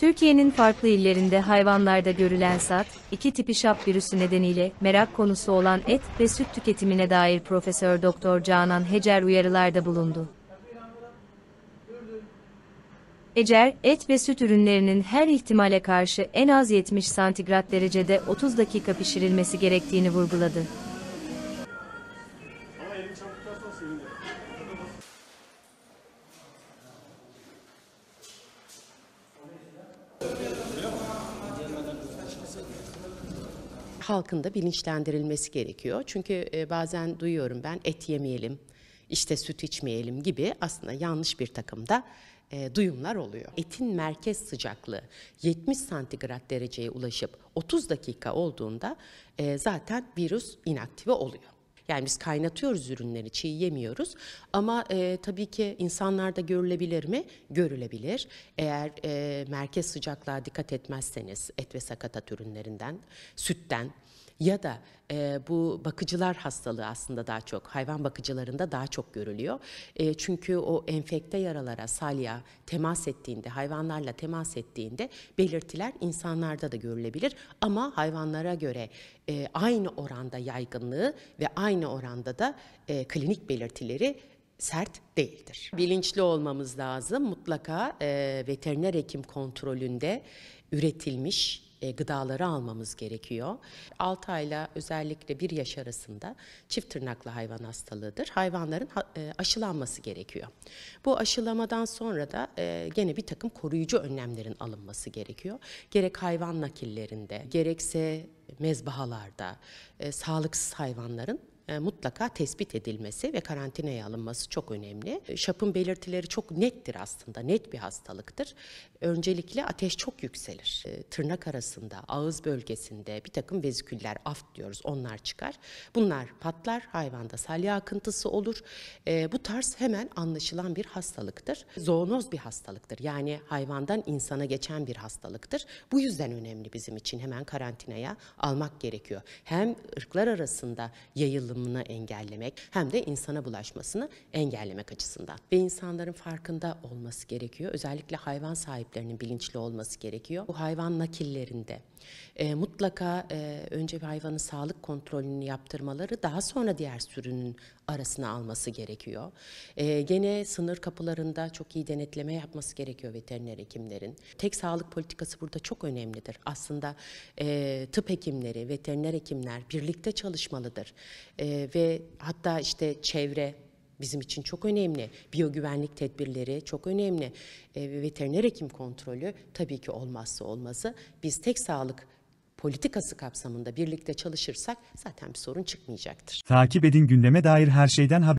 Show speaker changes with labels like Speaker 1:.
Speaker 1: Türkiye'nin farklı illerinde hayvanlarda görülen SAT, iki tipi şap virüsü nedeniyle merak konusu olan et ve süt tüketimine dair Profesör Doktor Canan Hecer uyarılarda bulundu. Ecer, et ve süt ürünlerinin her ihtimale karşı en az 70 santigrat derecede 30 dakika pişirilmesi gerektiğini vurguladı.
Speaker 2: halkın da bilinçlendirilmesi gerekiyor. Çünkü e, bazen duyuyorum ben et yemeyelim, işte süt içmeyelim gibi aslında yanlış bir takımda e, duyumlar oluyor. Etin merkez sıcaklığı 70 santigrat dereceye ulaşıp 30 dakika olduğunda e, zaten virüs inaktive oluyor. Yani biz kaynatıyoruz ürünleri, çiğ yemiyoruz. Ama e, tabii ki insanlarda görülebilir mi? Görülebilir. Eğer e, merkez sıcaklığa dikkat etmezseniz et ve sakatat ürünlerinden, sütten, ya da e, bu bakıcılar hastalığı aslında daha çok hayvan bakıcılarında daha çok görülüyor. E, çünkü o enfekte yaralara salya temas ettiğinde hayvanlarla temas ettiğinde belirtiler insanlarda da görülebilir ama hayvanlara göre e, aynı oranda yaygınlığı ve aynı oranda da e, klinik belirtileri sert değildir. Bilinçli olmamız lazım. Mutlaka e, veteriner hekim kontrolünde üretilmiş e, gıdaları almamız gerekiyor. 6 ayla özellikle 1 yaş arasında çift tırnaklı hayvan hastalığıdır. Hayvanların e, aşılanması gerekiyor. Bu aşılamadan sonra da e, gene bir takım koruyucu önlemlerin alınması gerekiyor. Gerek hayvan nakillerinde, gerekse mezbahalarda, sağlıksız hayvanların e, mutlaka tespit edilmesi ve karantinaya alınması çok önemli. E, Şapın belirtileri çok nettir aslında, net bir hastalıktır. Öncelikle ateş çok yükselir. E, tırnak arasında, ağız bölgesinde bir takım veziküller, aft diyoruz onlar çıkar. Bunlar patlar, hayvanda salya akıntısı olur. Bu tarz hemen anlaşılan bir hastalıktır. Zoonoz bir hastalıktır. Yani hayvandan insana geçen bir hastalıktır. Bu yüzden önemli bizim için hemen karantinaya almak gerekiyor. Hem ırklar arasında yayılım yayılımını engellemek hem de insana bulaşmasını engellemek açısından. Ve insanların farkında olması gerekiyor. Özellikle hayvan sahiplerinin bilinçli olması gerekiyor. Bu hayvan nakillerinde e, mutlaka e, önce bir hayvanın sağlık kontrolünü yaptırmaları daha sonra diğer sürünün arasına alması gerekiyor. E, gene sınır kapılarında çok iyi denetleme yapması gerekiyor veteriner hekimlerin. Tek sağlık politikası burada çok önemlidir. Aslında e, tıp hekimleri, veteriner hekimler birlikte çalışmalıdır. E, e, ve hatta işte çevre bizim için çok önemli. Biyogüvenlik tedbirleri çok önemli. E, veteriner hekim kontrolü tabii ki olmazsa olmazı. Biz tek sağlık politikası kapsamında birlikte çalışırsak zaten bir sorun çıkmayacaktır.
Speaker 1: Takip edin gündeme dair her şeyden haber